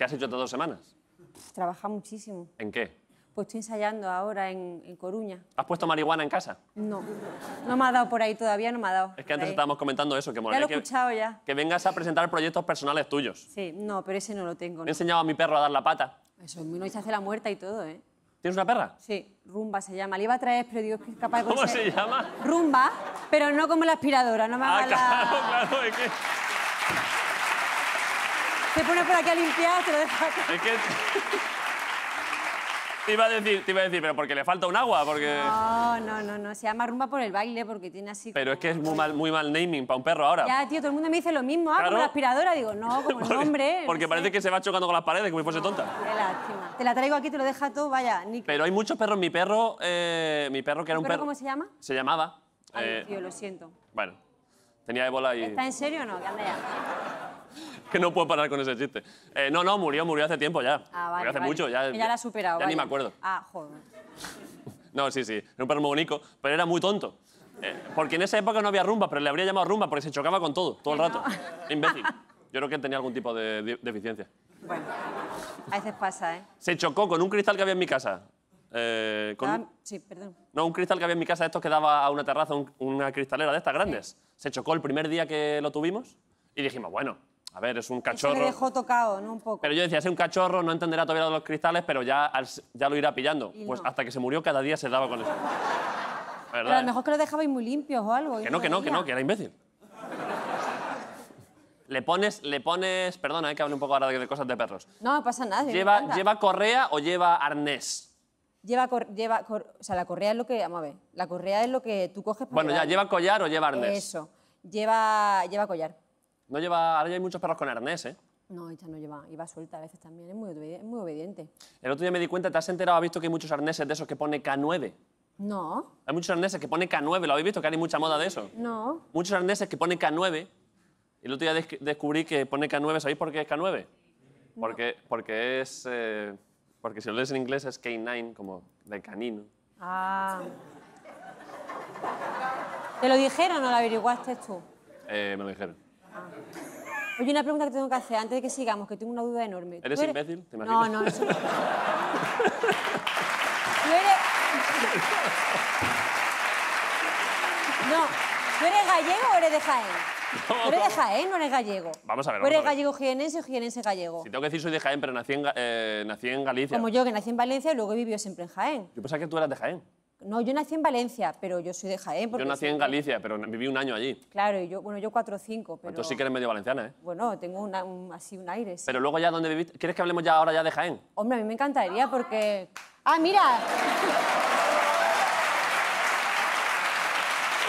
¿Qué has hecho estas dos semanas? trabaja muchísimo. ¿En qué? Pues estoy ensayando ahora en, en, Coruña. ¿Has puesto marihuana en casa? No, no me ha dado por ahí todavía, no me ha dado. Es que antes estábamos comentando eso, que molaría ya lo he escuchado que, ya. que vengas a presentar proyectos personales tuyos. Sí, no, pero ese no lo tengo. He enseñado a mi perro a dar la pata. Eso, no se hace la muerta y todo, ¿eh? ¿Tienes una perra? Sí, Rumba se llama. Le iba a traer, pero digo, es capaz de... ¿Cómo se llama? Rumba, pero no como la aspiradora, no me dado. ah, claro, claro, que te pones por aquí a limpiar, te lo deja Es que... Te iba, a decir, te iba a decir, pero porque le falta un agua, porque... No, no, no, no, se llama rumba por el baile, porque tiene así... Pero es que es muy mal, muy mal naming para un perro ahora. Ya, tío, todo el mundo me dice lo mismo, ah, como la aspiradora, digo, no, como porque, el nombre... Porque parece que se va chocando con las paredes, como si fuese tonta. Qué lástima. Te la traigo aquí, te lo deja todo, vaya, Nick. Pero hay muchos perros, mi perro, eh, mi perro que era un perro... ¿Cómo se llama? Se llamaba... Ay, eh, tío, lo siento. Bueno, tenía ébola y... ¿Está en serio o no? Que anda ya que no puedo parar con ese chiste. Eh, no, no, murió, murió hace tiempo ya. Ah, vale, hace mucho, ya. Ya la ha superado. Ya ni me acuerdo. Ah, joder. no, sí, sí. Era un perro muy bonito, pero era muy tonto. Eh, porque en esa época no había rumba, pero le habría llamado rumba porque se chocaba con todo, todo el rato. Imbécil. Yo creo que tenía algún tipo de, deficiencia. Bueno, a veces pasa, ¿eh? Se chocó con un cristal que había en mi casa. Eh, ah, sí, perdón. No, un cristal que había en mi casa, estos que daba a una terraza, una cristalera de estas grandes. Se chocó el primer día que lo tuvimos y dijimos, bueno, a ver, es un cachorro. Se dejó tocado, ¿no? Un poco. Pero yo decía, es un cachorro, no entenderá todavía los cristales, pero ya, ya lo irá pillando. pues hasta que se murió, cada día se daba con eso. Pero a lo mejor que lo dejabais muy limpios o algo. Que no, que no, que no, que era imbécil. Le pones, le pones, perdona, hay eh, que hablar un poco ahora de, cosas de perros. No, pasa nada. Lleva, ¿Lleva correa o lleva arnés? Lleva, lleva o sea, la correa es lo que, vamos a ver, la correa es lo que tú coges para Bueno, ya, ¿lleva collar o lleva arnés? Eso, lleva, lleva collar. No lleva, ahora ya hay muchos perros con arnés, ¿eh? No, esta no lleva, iba suelta a veces también, es muy, obediente. El otro día me di cuenta, ¿te has enterado? ¿Has visto que hay muchos arneses de esos que pone K9? No. Hay muchos arneses que pone K9, ¿lo habéis visto? Que hay mucha moda de eso. No. Muchos arneses que pone K9. Y el otro día descubrí que pone K9, ¿sabéis por qué es K9? Porque, porque es. Eh, porque si lo lees en inglés es K9, como de canino. Ah. ¿Te lo dijeron o lo averiguaste tú? Eh, me lo dijeron. Oye, una pregunta que tengo que hacer antes de que sigamos, que tengo una duda enorme. ¿Eres, imbécil? No, no, no. eres... No, ¿tú eres gallego o eres de Jaén? No, ¿Tú eres de Jaén o eres gallego? Vamos a ver. eres gallego jienense o jienense gallego? Si tengo que decir, soy de Jaén, pero nací en, eh, nací en Galicia. Como yo, que nací en Valencia y luego he vivido siempre en Jaén. Yo pensaba que tú eras de Jaén. No, yo nací en Valencia, pero yo soy de Jaén. Yo nací en Galicia, pero viví un año allí. Claro, yo, bueno, yo cuatro o cinco, pero... sí que eres medio valenciana, ¿eh? Bueno, tengo un, así un aire, Pero luego ya, ¿dónde viviste? ¿Quieres que hablemos ya ahora ya de Jaén? Hombre, a mí me encantaría porque... ¡Ah, mira!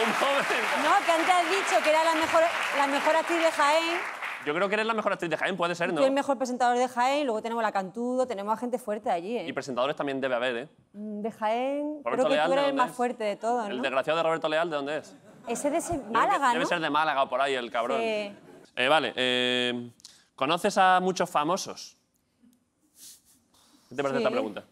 un joven! No, que antes has dicho que era la mejor, la mejor actriz de Jaén. Yo creo que eres la mejor actriz de Jaén, puede ser, ¿no? Soy el mejor presentador de Jaén, luego tenemos la Cantudo, tenemos a gente fuerte allí, ¿eh? Y presentadores también debe haber, ¿eh? Mm, de Jaén, creo que tú eres el más fuerte de todos, ¿no? El desgraciado de Roberto Leal, ¿de dónde es? Ese de Málaga, ¿no? Debe ser de Málaga o por ahí, el cabrón. Eh, vale, eh, ¿conoces a muchos famosos? ¿Qué te parece esta pregunta?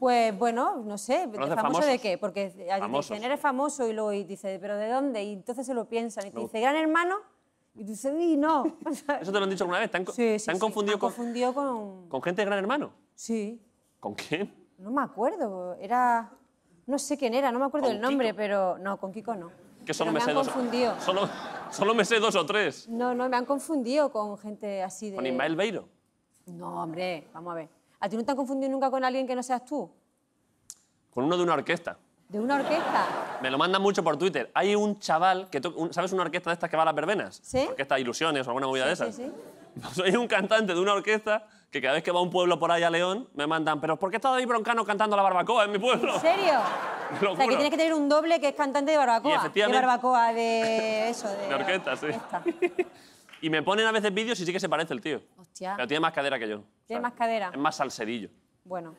Pues bueno, no sé, ¿famoso de qué? Porque a dicen, eres famoso y luego y dices, ¿pero de dónde? Y entonces se lo piensan y te dice, gran hermano y dice, di no. ¿Eso te lo han dicho alguna vez? ¿Te han, confundido, con, con... gente de Gran Hermano? Sí. ¿Con quién? No me acuerdo. Era. No sé quién era, no me acuerdo el nombre, pero. No, con Kiko no. Que solo me, sé dos. Solo, me sé dos o tres. No, no, me han confundido con gente así de. ¿Con Ismael Beiro? No, hombre, vamos a ver. ¿A ti no te han confundido nunca con alguien que no seas tú? Con uno de una orquesta. ¿De una orquesta? Me lo mandan mucho por Twitter. Hay un chaval que... ¿Sabes una orquesta de estas que va a las verbenas? Sí. Orquesta Ilusiones o alguna movida de esas. Sí, sí. Soy pues un cantante de una orquesta que cada vez que va a un pueblo por ahí a León me mandan, pero ¿por qué está ahí Broncano cantando la barbacoa en mi pueblo? ¿En serio? o sea, que tienes que tener un doble que es cantante de barbacoa. Y efectivamente... De barbacoa, de eso, de... de orquesta, sí. y me ponen a veces vídeos y sí que se parece el tío. Hostia. Pero tiene más cadera que yo. Tiene más cadera. Es más salserillo. Bueno.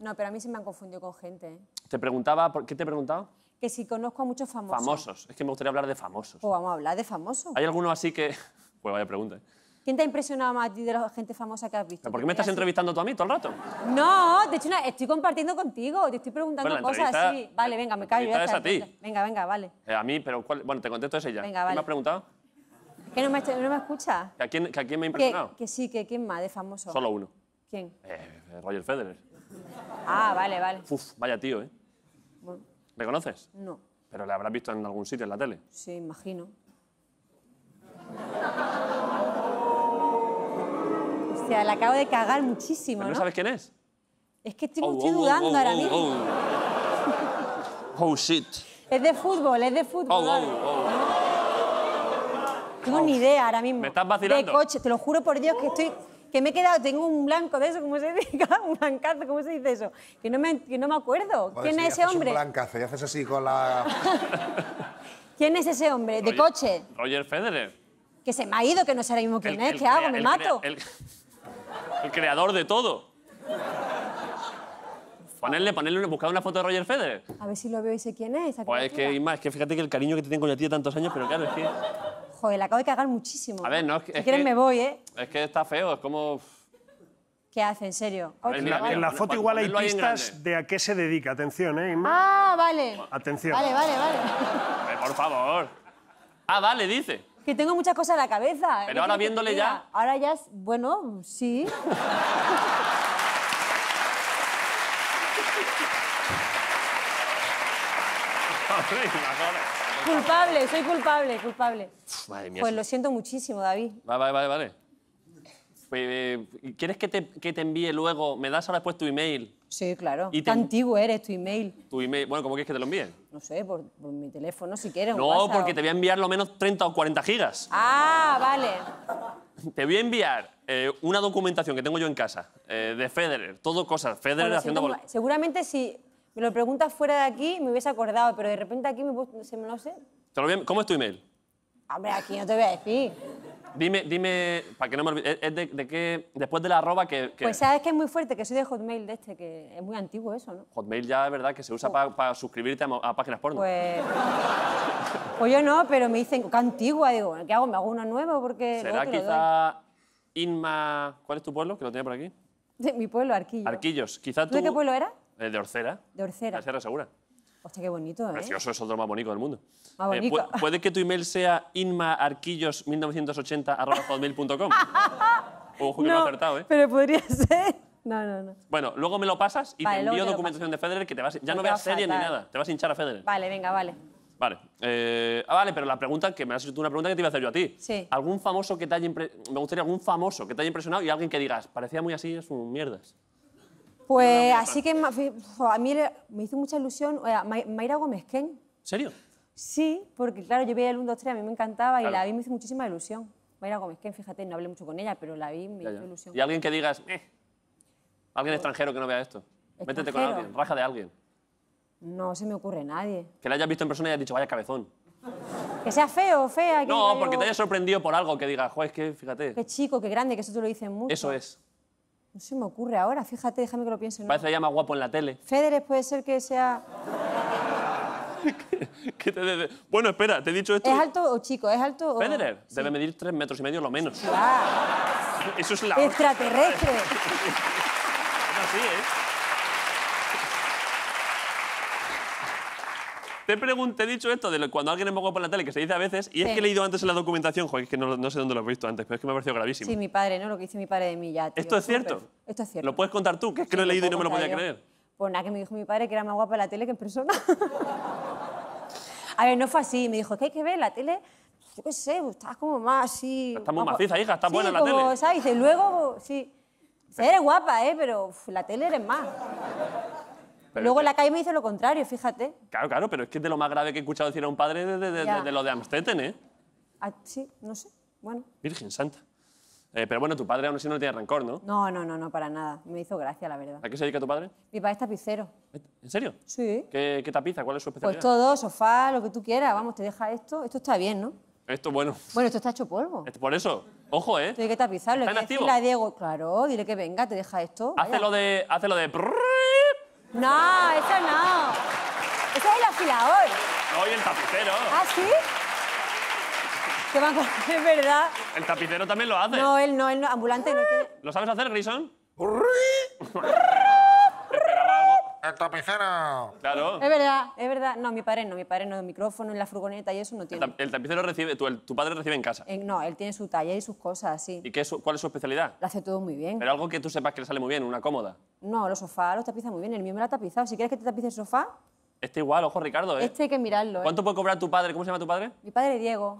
No, pero a mí se me han confundido con gente. ¿eh? Te preguntaba, ¿qué te he preguntado? Que si conozco a muchos famosos. Famosos, es que me gustaría hablar de famosos. Pues vamos a hablar de famosos. ¿Hay alguno así que...? Pues vaya pregunta. ¿eh? ¿Quién te ha impresionado más de la gente famosa que has visto? ¿Por qué me estás entrevistando tú a mí todo el rato? No, de hecho estoy compartiendo contigo, te estoy preguntando cosas así. Vale, venga, me callo. Ya es a ti. Venga, venga, vale. Eh, a mí, pero ¿cuál? bueno, te contesto ese ya. ¿Quién me ha preguntado? Que no me, no escucha. ¿Que a, quién, me ha impresionado? Que, sí, que quién más de famoso. Solo uno. ¿Quién? Roger Federer. Ah, vale, vale. Uf, vaya tío, ¿eh? ¿Le conoces? no, Pero le habrás visto en algún sitio en la tele. sí, imagino. Hostia, le acabo de cagar muchísimo, ¿no? sabes quién es? Es que estoy, oh, oh, oh, dudando ahora mismo. oh. shit. Es de fútbol, es de fútbol. Tengo ni idea ahora mismo. ¿Me estás vacilando? De coche, te lo juro por Dios que estoy que me he quedado, tengo un blanco de eso, ¿cómo se dice? un blancazo, ¿cómo se dice eso? Que no me, que no me acuerdo. ¿Quién es ese hombre? Un blancazo y haces así con la... ¿Quién es ese hombre? ¿De coche? Roger Federer. Que se me ha ido, que no sé ahora mismo quién es. ¿Qué hago? ¿Me mato? el, creador de todo. Ponerle, ponerle, buscar una foto de Roger Federer. A ver si lo veo y sé quién es. Pues es que, Inma, que fíjate que el cariño que te tengo yo a ti de tantos años, pero claro, es que... Joder, la acabo de cagar muchísimo. A ver, no es que. Si es que, me voy, ¿eh? Es que está feo, es como. ¿Qué hace, en serio? En, la, foto igual hay pistas de a qué se dedica. Atención, ¿eh, Ah, vale. Atención. Vale, vale, vale. por favor. Ah, vale, dice. Que tengo muchas cosas en la cabeza. Pero ahora viéndole ya... Ahora ya, es... bueno, sí. Culpable, soy culpable, culpable. Madre mía. Pues lo siento muchísimo, David. Vale, vale, pues, vale. Eh, ¿Quieres que te, envíe luego? ¿Me das ahora después tu email? Sí, claro. Y antiguo eres tu email. Tu email. Bueno, ¿cómo quieres que te lo envíe? No sé, por, mi teléfono si quieres. No, porque te voy a enviar lo menos 30 o 40 gigas. Ah, vale. Te voy a enviar eh, una documentación que tengo yo en casa eh, de Federer, todo cosas. Federer haciendo haciendo. Seguramente si me lo preguntas fuera de aquí, me hubiese acordado, pero de repente aquí me se me lo sé. ¿Cómo es tu email? Hombre, aquí no te voy a decir. Dime, dime, para que no me olvide, ¿es de, qué? Después de la arroba que, Pues sabes que es muy fuerte, que soy de Hotmail de este, que es muy antiguo eso, ¿no? Hotmail ya es verdad que se usa para suscribirte a, páginas porno. Pues... pues yo no, pero me dicen, qué antigua, digo, ¿qué hago? ¿Me hago uno nuevo? Porque... ¿Será quizá Inma... ¿Cuál es tu pueblo? Que lo tenía por aquí. De mi pueblo, Arquillos. Arquillos, quizá tú... ¿De qué pueblo era? Eh, de Orcera. De Orcera. La Sierra Segura. Hostia, qué bonito, ¿eh? Precioso, es otro más bonito del mundo. Más bonito. Eh, ¿Puede que tu email sea inmaarquillos1980.com? Ojo, que no, he acertado, ¿eh? Pero podría ser. No, no, no. Bueno, luego me lo pasas y te envío documentación de Federer que te vas, ya no, veas serie ni nada. Te vas a hinchar a Federer. Vale, venga, vale. Vale. Eh, ah, vale, pero la pregunta que me has hecho tú, una pregunta que te iba a hacer yo a ti. Sí. ¿Algún famoso que te haya... Me gustaría algún famoso que te haya impresionado y alguien que digas, parecía muy así, es un mierdas. Pues así que a mí me hizo mucha ilusión Mayra Gómez serio? Sí, porque claro, yo veía el 1, 2, 3, a mí me encantaba y la vi me hizo muchísima ilusión. Mayra Gómez fíjate, no hablé mucho con ella, pero la vi me hizo ilusión. Y alguien que digas, eh, alguien extranjero que no vea esto. Métete con alguien, raja de alguien. No se me ocurre nadie. Que la hayas visto en persona y hayas dicho, vaya cabezón. Que sea feo, fea. Que no, porque te haya sorprendido por algo que digas, joder, es que fíjate. Qué chico, qué grande, que eso te lo dices mucho. Eso es. No se me ocurre ahora, fíjate, déjame que lo piense. Parece ya más guapo en la tele. Federer puede ser que sea... Bueno, espera, te he dicho esto. ¿Es alto o chico? ¿Es alto o...? Federer debe medir tres metros y medio lo menos. Claro. Eso es la... Extraterrestre. no, sí, ¿eh? te, pregunté, he dicho esto de cuando alguien es más moco en la tele, que se dice a veces, y es que he leído antes en la documentación, joder, es que no, sé dónde lo he visto antes, pero es que me ha parecido gravísimo. Sí, mi padre, ¿no? Lo que dice mi padre de mí ya. Tío, ¿Esto es cierto? Esto es cierto. ¿Lo puedes contar tú? Que es que lo he leído y no me lo podía creer. Pues nada, que me dijo mi padre que era más guapa en la tele que en persona. a ver, no fue así. Me dijo, es que hay que ver la tele yo qué sé, pues, estás como más así... Estás muy maciza, hija, estás buena en la tele. ¿sabes? Y luego, sí, o eres guapa, ¿eh? Pero la tele eres más. Luego en la calle me dice lo contrario, fíjate. Claro, claro, pero es que es de lo más grave que he escuchado decir a un padre de, lo de Amstetten, ¿eh? Ah, sí, no sé. Bueno. Virgen Santa. Eh, pero bueno, tu padre aún así no tiene rencor, ¿no? No, no, no, no, para nada. Me hizo gracia, la verdad. ¿A qué se dedica tu padre? Mi padre es tapicero. ¿En serio? Sí. ¿Qué, tapiza? ¿Cuál es su especialidad? Pues todo, sofá, lo que tú quieras. Vamos, te deja esto. Esto está bien, ¿no? Esto, bueno. Bueno, esto está hecho polvo. por eso. Ojo, ¿eh? Tiene que tapizarlo. ¿Está en activo? Diego, claro, dile que venga, te deja esto. Hazlo de... Hazlo de... No, eso no. Eso es el afilador. No, y el tapicero. ¿Ah, sí? Que van Es verdad. El tapicero también lo hace. No, él no, él no. Ambulante no ¿Lo sabes hacer, Grison? el tapicero. Claro. Es verdad, es verdad. No, mi padre no, mi padre no, el micrófono en la furgoneta y eso no tiene. El, tapicero recibe, tu, padre recibe en casa. Eh, no, él tiene su taller y sus cosas, sí. ¿Y qué es cuál es su especialidad? Lo hace todo muy bien. Pero algo que tú sepas que le sale muy bien, una cómoda. No, los sofás los tapiza muy bien, el mío me lo ha tapizado. Si quieres que te tapice el sofá, Este igual, ojo Ricardo, ¿eh? este hay que mirarlo. ¿eh? ¿Cuánto puede cobrar tu padre? ¿Cómo se llama tu padre? Mi padre Diego.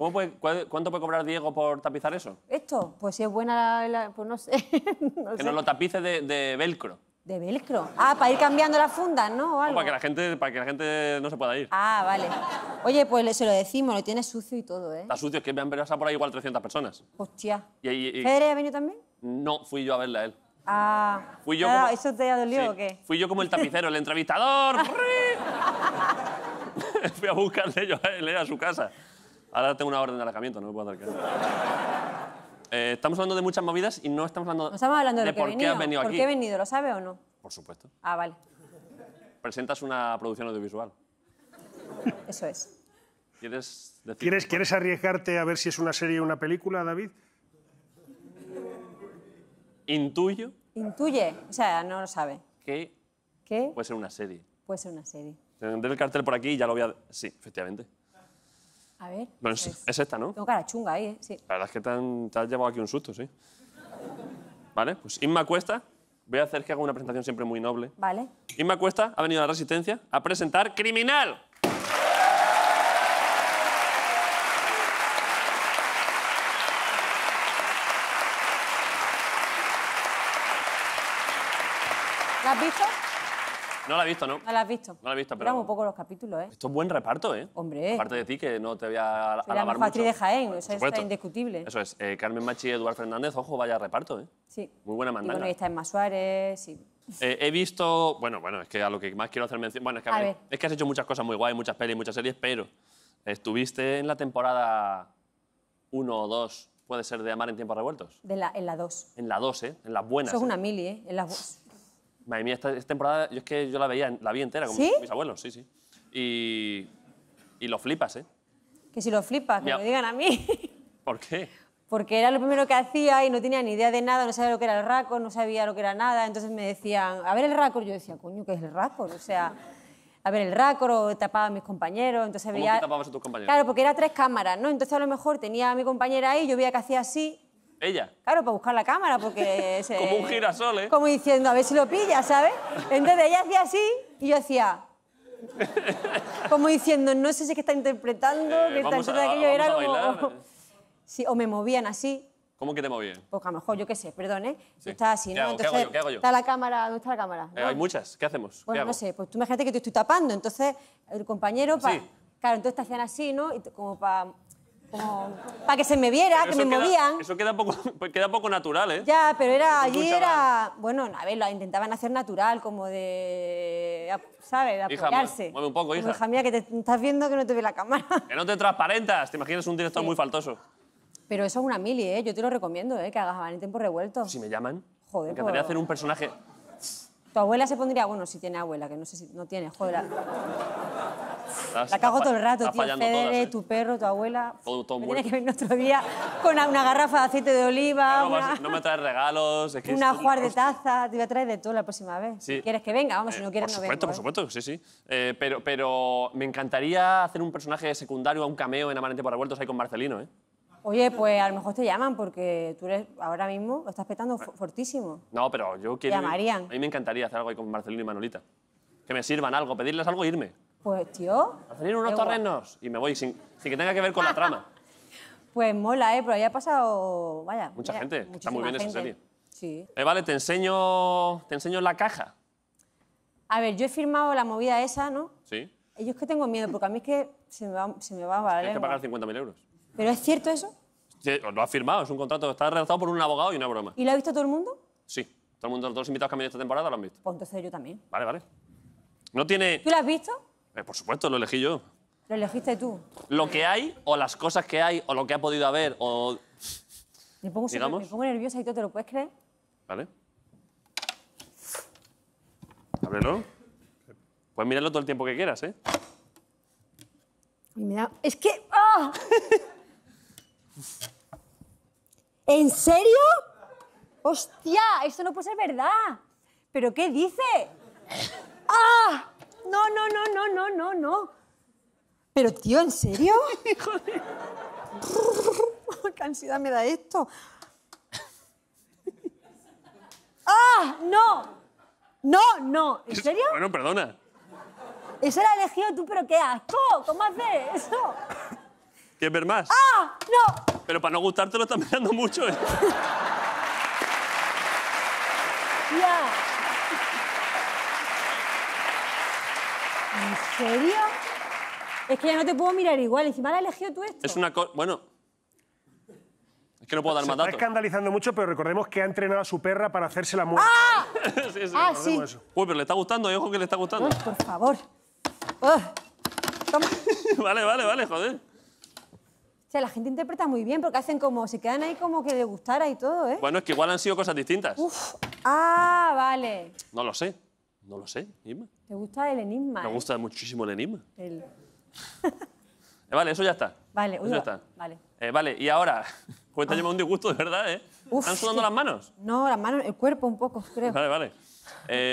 ¿Cuánto puede cobrar Diego por tapizar eso? ¿Esto? Pues si es buena, la- pues no sé. Que nos lo tapice de velcro. ¿De velcro? Ah, para ir cambiando las fundas, ¿no? ¿O algo? para, que la gente, para que la gente no se pueda ir. Ah, vale. Oye, pues se lo decimos, lo tiene sucio y todo, ¿eh? Está sucio, es que me han pasado por ahí igual 300 personas. Hostia. Y, ha venido también? No, fui yo a verla a él. Ah. Fui yo ah, como... ¿Eso te ha dolido o qué? Fui yo como el tapicero, el entrevistador. fui a buscarle yo a él eh, a su casa. Ahora tengo una orden de alejamiento, no me puedo acercar. Eh, estamos hablando de muchas movidas y no estamos hablando, estamos hablando de, por qué venido, has ¿Por qué venido? ¿Lo sabe o no? Por supuesto. Ah, vale. Presentas una producción audiovisual. Eso es. ¿Quieres, arriesgarte a ver si es una serie o una película, David? Intuyo. Intuye, o sea, no lo sabe. ¿Qué? puede ser una serie. Puede ser una serie. Tendré el cartel por aquí y ya lo voy a... Sí, efectivamente. A ver. Bueno, pues, es, esta, ¿no? Tengo cara chunga ahí, Sí. La verdad es que te, te, has llevado aquí un susto, sí. Vale, pues Inma Cuesta. Voy a hacer que haga una presentación siempre muy noble. Vale. Inma Cuesta ha venido a la Resistencia a presentar Criminal. No la he visto, ¿no? No la has visto. No la he visto, pero... Era muy poco los capítulos, ¿eh? Esto es buen reparto, ¿eh? Hombre. Aparte de ti, que no te había a alabar la mejor de Jaén, eso está indiscutible. Eso es. Eh, Carmen Machi y Eduardo Fernández, ojo, vaya reparto, ¿eh? Sí. Muy buena mandanga. Y bueno, y está Emma Suárez, sí. Eh, he visto... Bueno, bueno, es que a lo que más quiero hacer mención... Bueno, es que, es que has hecho muchas cosas muy guay, muchas pelis, muchas series, pero estuviste en la temporada 1 o 2 puede ser de Amar en tiempos revueltos? De la, en la 2. En la 2, ¿eh? En las buenas. Eso es una ¿eh? mili, ¿eh? En las Madre mía, esta, temporada, yo es que yo la veía, la vi entera con mis, abuelos, sí, sí. Y, y lo flipas, ¿eh? Que si lo flipas, que me digan a mí. ¿Por qué? Porque era lo primero que hacía y no tenía ni idea de nada, no sabía lo que era el racor, no sabía lo que era nada. Entonces me decían, a ver el racor. Yo decía, coño, ¿qué es el racor? O sea, a ver el racor, o tapaba a mis compañeros. Entonces ¿Cómo tapabas a tus compañeros? Claro, porque era tres cámaras, ¿no? Entonces a lo mejor tenía a mi compañera ahí, yo veía que hacía así ella. Claro, para buscar la cámara, porque... Como un girasol, ¿eh? Como diciendo, a ver si lo pilla, ¿sabes? Entonces ella hacía así y yo hacía... Como diciendo, no sé si es que está interpretando, eh, que está vamos aquello, era como... Sí, o me movían así, ¿Cómo que te movían? Pues a lo mejor, yo qué sé, perdón, ¿eh? estaba así, ¿no? entonces ¿Qué hago yo? Está la cámara, ¿dónde está la cámara? Eh, hay muchas. ¿Qué hacemos? Bueno, no sé, pues tú imagínate que te estoy tapando, entonces el compañero, Sí. claro, entonces te hacían así, ¿no? Y como para Oh. para que se me viera, que me movían. Eso queda poco, pues queda poco natural, ¿eh? Ya, pero era, allí era... Bueno, a ver, lo intentaban hacer natural, como de... ¿Sabes? De apoyarse. Hija, mueve un poco, hija. mía, que te estás viendo que no te ve la cámara. Que no te transparentas, te imaginas un director muy faltoso. Pero eso es una mili, ¿eh? Yo te lo recomiendo, ¿eh? Que hagas en tiempo revuelto. Si me llaman. Joder, que encantaría que hacer un personaje... Tu abuela se pondría... Bueno, si tiene abuela, que no sé si... No tiene, joder la cago todo el rato, tío. ¿eh? tu perro, tu abuela. Todo, que venir otro día con una garrafa de aceite de oliva. no me traes regalos. Es una ajuar de taza. Te voy a traer de todo la próxima vez. Si quieres que venga, vamos, si eh, no quieres, no Por ¿eh? supuesto, por supuesto, sí, sí. pero, pero me encantaría hacer un personaje secundario a un cameo en Amanente por Revueltos ahí con Marcelino, ¿eh? Oye, pues a lo mejor te llaman porque tú eres, ahora mismo lo estás petando fortísimo. No, pero yo quiero... llamarían. A mí me encantaría hacer algo ahí con Marcelino y Manolita. Que me sirvan algo, pedirles algo e irme. Pues, tío... A salir unos torrenos y me voy sin, que tenga que ver con la trama. Pues mola, ¿eh? Pero ahí ha pasado... Vaya, Mucha gente. Está muy bien gente. esa serie. Sí. Eh, vale, te enseño, te enseño la caja. A ver, yo he firmado la movida esa, ¿no? Sí. Y yo es que tengo miedo, porque a mí es que se me va, se me va a valer. Tienes que pagar 50.000 euros. ¿Pero es cierto eso? Sí, lo ha firmado, es un contrato está redactado por un abogado y una broma. ¿Y lo ha visto todo el mundo? Sí. Todo el mundo, todos los invitados que han venido esta temporada lo han visto. Pues entonces yo también. Vale, vale. No tiene... ¿Tú lo has visto? Eh, por supuesto, lo elegí yo. Lo elegiste tú. Lo que hay, o las cosas que hay, o lo que ha podido haber, o. Me pongo, nerviosa y todo, ¿te lo puedes creer? Vale. Ábrelo. Puedes mirarlo todo el tiempo que quieras, ¿eh? me Es que... ¡Ah! ¿En serio? ¡Hostia! Esto no puede ser verdad. ¿Pero qué dice? ¡Ah! No, no, no, no, no, no, no. Pero tío, ¿en serio? Hijo de... ¡Qué ansiedad me da esto! ¡Ah! ¡No! ¡No, no! ¿En serio? Bueno, perdona. Eso era elegido tú, pero qué asco. ¿Cómo haces eso? ¿Quieres ver más? ¡Ah! ¡No! Pero para no gustarte lo están mirando mucho. ¿eh? Ya. serio? Es que ya no te puedo mirar igual. Encima la has elegido tú esto. Es una cosa... Bueno... Es que no puedo dar más datos. Está escandalizando mucho, pero recordemos que ha entrenado a su perra para hacerse la muerte. ¡Ah! sí, ah, Uy, pero le está gustando, eh, ojo que le está gustando. por favor. vale, vale, vale, joder. O sea, la gente interpreta muy bien porque hacen como, se quedan ahí como que le gustara y todo, ¿eh? Bueno, es que igual han sido cosas distintas. Ah, vale. No lo sé. No lo sé, Inma. ¿Te gusta el enigma? Me eh? gusta muchísimo el enigma. Eh, vale, eso ya está. Vale, ya está. Vale. Eh, vale, y ahora, pues te ah. un disgusto de verdad, ¿eh? ¿Están sudando las manos? No, las manos, el cuerpo un poco, creo. Vale, vale.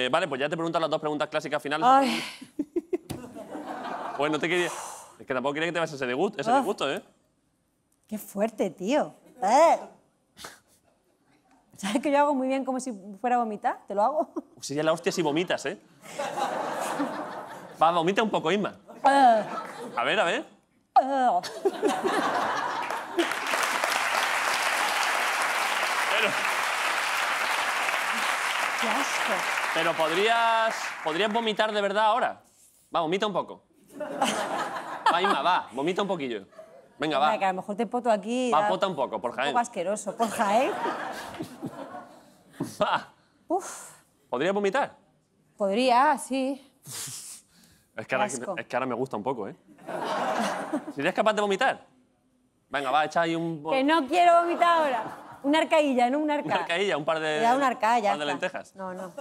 vale, pues ya te preguntan las dos preguntas clásicas finales. Ay. pues no te quería... Es que tampoco quería que te vayas ese disgusto, ese disgusto ¿eh? Qué fuerte, tío. ¿Eh? ¿Sabes que yo hago muy bien como si fuera a vomitar? ¿Te lo hago? Sería la hostia si vomitas, ¿eh? Va, vomita un poco, Inma. Ah. A ver, a ver. Ah. Pero... ¡Qué asco! Pero podrías... ¿Podrías vomitar de verdad ahora? Va, vomita un poco. Va, Inma, va, vomita un poquillo. Venga, va. que a lo mejor te poto aquí. Va, pota un poco, por Jaén. Un poco asqueroso, por Jaén. va. Uf. ¿Podría vomitar? Podría, sí. es, que ahora, es que ahora me gusta un poco, ¿eh? ¿Serías capaz de vomitar? Venga, va, echa ahí un... Que no quiero vomitar ahora. Una arcailla, ¿no? Una arca. Una arcailla, un par de... Un par de lentejas. No, no.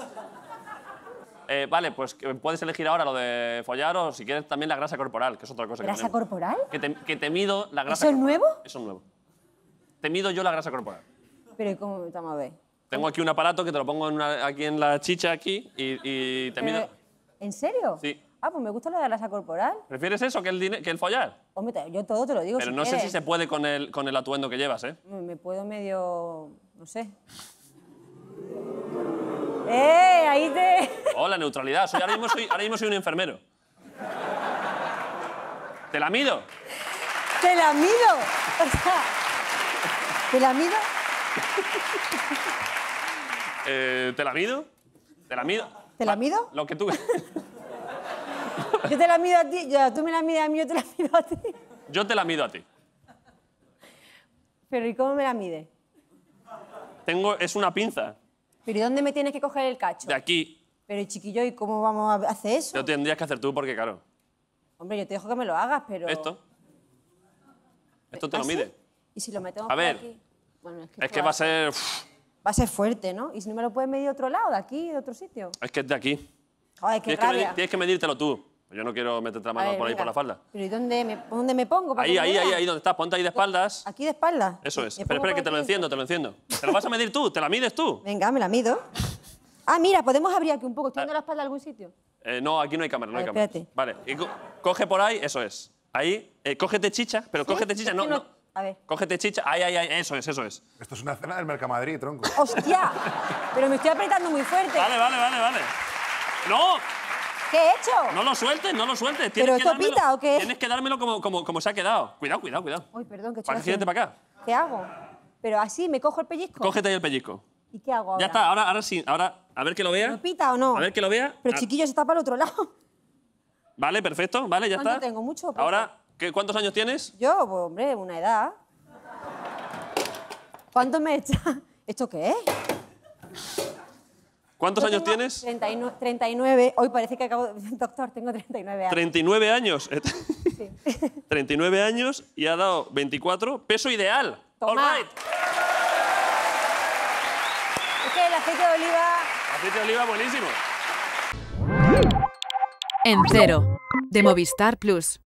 Eh, vale, pues puedes elegir ahora lo de follar o si quieres también la grasa corporal, que es otra cosa. ¿Grasa que corporal? Que te, que te, mido la grasa ¿Eso es nuevo? Eso es nuevo. Te mido yo la grasa corporal. Pero ¿y cómo? te a ver. Tengo aquí un aparato que te lo pongo aquí en la chicha aquí y, te mido. ¿En serio? Sí. Ah, pues me gusta lo de la grasa corporal. ¿Prefieres eso que el, follar? Hombre, yo todo te lo digo. Pero no sé si se puede con el, con el atuendo que llevas, ¿eh? Me puedo medio. no sé. ¡Eh! Ahí te la neutralidad. Soy, ahora, mismo soy, un enfermero. ¿Te la mido? ¿Te la mido? O sea, ¿Te la mido? Eh, ¿Te la mido? ¿Te la mido? ¿Te la ah, mido? Lo que tú... yo te la mido a ti, yo, tú me la mides a mí, yo te la mido a ti. Yo te la mido a ti. Pero ¿y cómo me la mide? Tengo... es una pinza. ¿Pero dónde me tienes que coger el cacho? De aquí. Pero chiquillo, ¿y cómo vamos a hacer eso? Lo tendrías que hacer tú porque, claro. Hombre, yo te dejo que me lo hagas, pero... Esto. Esto te lo ¿Ah, mide. ¿Y si lo metemos a ver, aquí? es que, es que va a ser... Va a ser fuerte, ¿no? ¿Y si no me lo puedes medir de otro lado, de aquí, de otro sitio? Es que es de aquí. Joder, tienes, Que medírtelo tú. Yo no quiero meterte la mano por ahí por la falda. y dónde me, pongo? Para ahí, ahí, ahí, ahí donde estás. Ponte ahí de espaldas. ¿Aquí de espaldas? Eso es. Espera, espera, que te lo enciendo, te lo enciendo. ¿Te lo vas a medir tú? ¿Te la mides tú? Venga, me la mido. Ah, mira, podemos abrir aquí un poco. ¿Estoy dando la espalda a algún sitio? Eh, no, aquí no hay cámara, no hay cámara. Espérate. Vale, coge por ahí, eso es. Ahí, eh, cógete chicha, pero cógete chicha, no, A ver. Cógete chicha, ahí, ahí, ay, eso es, eso es. Esto es una cena del Mercamadrid, tronco. ¡Hostia! pero me estoy apretando muy fuerte. Vale, vale, vale, vale. ¡No! ¿Qué he hecho? No lo sueltes, no lo sueltes. ¿Pero esto pita o qué? Tienes que dármelo como, como, se ha quedado. Cuidado, cuidado, cuidado. Uy, perdón, que chicha. Para para acá. ¿Qué hago? Pero así, me cojo el pellizco. Cógete el pellizco hago Ya está, ahora, ahora sí, ahora a ver que lo vea. ¿Lo pita o no? A ver que lo vea. Pero chiquillos ah. chiquillo está para el otro lado. Vale, perfecto, vale, ya está no tengo? ¿Mucho? Pues. Ahora, ¿qué, ¿cuántos años tienes? Yo, pues, hombre, una edad. ¿Cuánto me echa? ¿Esto qué es? ¿Cuántos años tienes? 39, 39, Hoy parece que acabo de... Doctor, tengo 39 años. 39 años. Sí. 39 años y ha dado 24. Peso ideal. All right el aceite de oliva... Aceite de oliva buenísimo. En cero, de Movistar Plus.